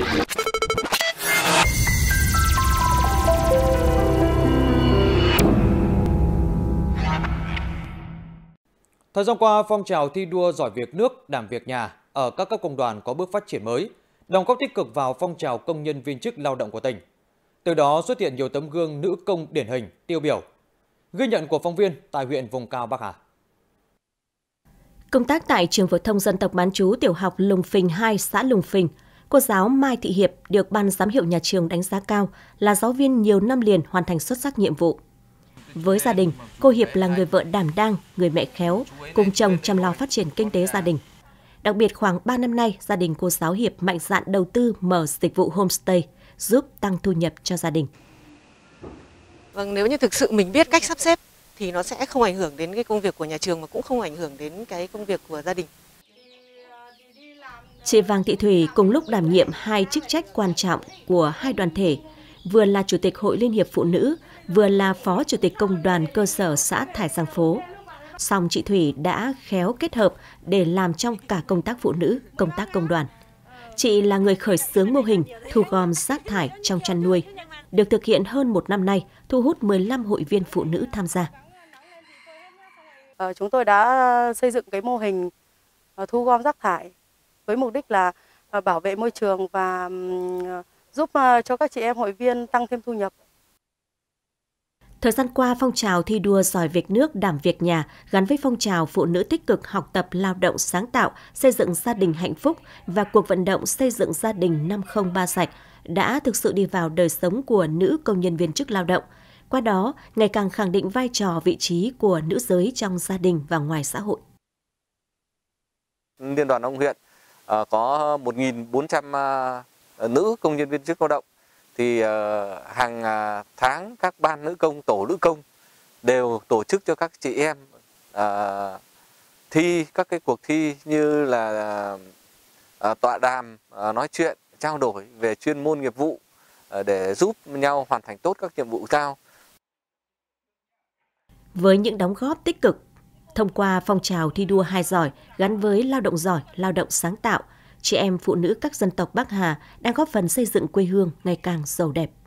Thời gian qua, phong trào thi đua giỏi việc nước, đảm việc nhà ở các cấp công đoàn có bước phát triển mới, đồng góp tích cực vào phong trào công nhân viên chức lao động của tỉnh. Từ đó xuất hiện nhiều tấm gương nữ công điển hình, tiêu biểu. Ghi nhận của phóng viên tại huyện vùng cao Bắc Hà. Công tác tại trường phổ thông dân tộc bán chú tiểu học Lùng Phình 2, xã Lùng Phình – Cô giáo Mai Thị Hiệp được Ban giám hiệu nhà trường đánh giá cao là giáo viên nhiều năm liền hoàn thành xuất sắc nhiệm vụ. Với gia đình, cô Hiệp là người vợ đảm đang, người mẹ khéo, cùng chồng chăm lo phát triển kinh tế gia đình. Đặc biệt khoảng 3 năm nay, gia đình cô giáo Hiệp mạnh dạn đầu tư mở dịch vụ homestay, giúp tăng thu nhập cho gia đình. Vâng, nếu như thực sự mình biết cách sắp xếp thì nó sẽ không ảnh hưởng đến cái công việc của nhà trường mà cũng không ảnh hưởng đến cái công việc của gia đình. Chị Vàng Thị Thủy cùng lúc đảm nhiệm hai chức trách quan trọng của hai đoàn thể, vừa là Chủ tịch Hội Liên hiệp Phụ nữ, vừa là Phó Chủ tịch Công đoàn Cơ sở xã Thải Giang Phố. Song chị Thủy đã khéo kết hợp để làm trong cả công tác phụ nữ, công tác công đoàn. Chị là người khởi xướng mô hình thu gom rác thải trong chăn nuôi, được thực hiện hơn một năm nay, thu hút 15 hội viên phụ nữ tham gia. Ờ, chúng tôi đã xây dựng cái mô hình ờ, thu gom rác thải với mục đích là à, bảo vệ môi trường và ờ, giúp ờ, cho các chị em hội viên tăng thêm thu nhập. Thời gian qua, phong trào thi đua giỏi việc nước, đảm việc nhà gắn với phong trào phụ nữ tích cực học tập, lao động, sáng tạo, xây dựng gia đình hạnh phúc và cuộc vận động xây dựng gia đình 503 sạch đã thực sự đi vào đời sống của nữ công nhân viên chức lao động. Qua đó, ngày càng khẳng định vai trò vị trí của nữ giới trong gia đình và ngoài xã hội. Liên đoàn ông huyện Ờ, có 1.400 à, nữ công nhân viên chức lao động thì ờ, hàng à, tháng các ban nữ công tổ nữ công đều tổ chức cho các chị em ờ, thi các cái cuộc thi như là tọa đàm nói chuyện trao đổi về chuyên môn nghiệp vụ để giúp nhau hoàn thành tốt các nhiệm vụ giao với những đóng góp tích cực Thông qua phong trào thi đua hai giỏi gắn với lao động giỏi, lao động sáng tạo, chị em phụ nữ các dân tộc Bắc Hà đang góp phần xây dựng quê hương ngày càng giàu đẹp.